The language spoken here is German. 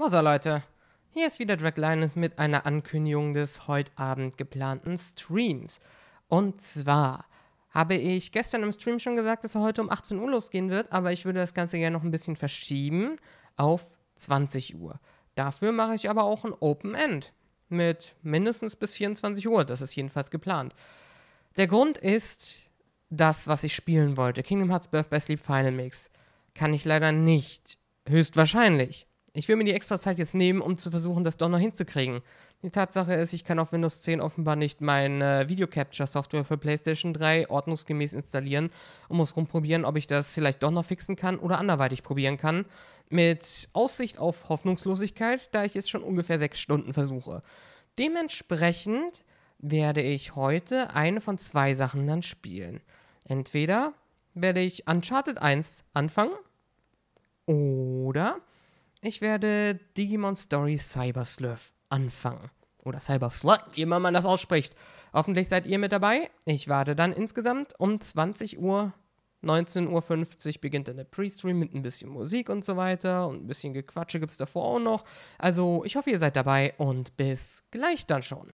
Also Leute, hier ist wieder Drag Linus mit einer Ankündigung des heute Abend geplanten Streams. Und zwar habe ich gestern im Stream schon gesagt, dass er heute um 18 Uhr losgehen wird, aber ich würde das Ganze gerne noch ein bisschen verschieben auf 20 Uhr. Dafür mache ich aber auch ein Open End mit mindestens bis 24 Uhr, das ist jedenfalls geplant. Der Grund ist das, was ich spielen wollte. Kingdom Hearts Birth by Sleep Final Mix kann ich leider nicht, höchstwahrscheinlich ich will mir die extra Zeit jetzt nehmen, um zu versuchen, das doch noch hinzukriegen. Die Tatsache ist, ich kann auf Windows 10 offenbar nicht meine Video-Capture-Software für PlayStation 3 ordnungsgemäß installieren und muss rumprobieren, ob ich das vielleicht doch noch fixen kann oder anderweitig probieren kann. Mit Aussicht auf Hoffnungslosigkeit, da ich es schon ungefähr sechs Stunden versuche. Dementsprechend werde ich heute eine von zwei Sachen dann spielen. Entweder werde ich Uncharted 1 anfangen oder ich werde Digimon Story Cyber Slurf anfangen. Oder Cyber Slug, wie immer man das ausspricht. Hoffentlich seid ihr mit dabei. Ich warte dann insgesamt um 20 Uhr 19.50 Uhr beginnt dann der Pre-Stream mit ein bisschen Musik und so weiter und ein bisschen Gequatsche gibt es davor auch noch. Also ich hoffe, ihr seid dabei und bis gleich dann schon.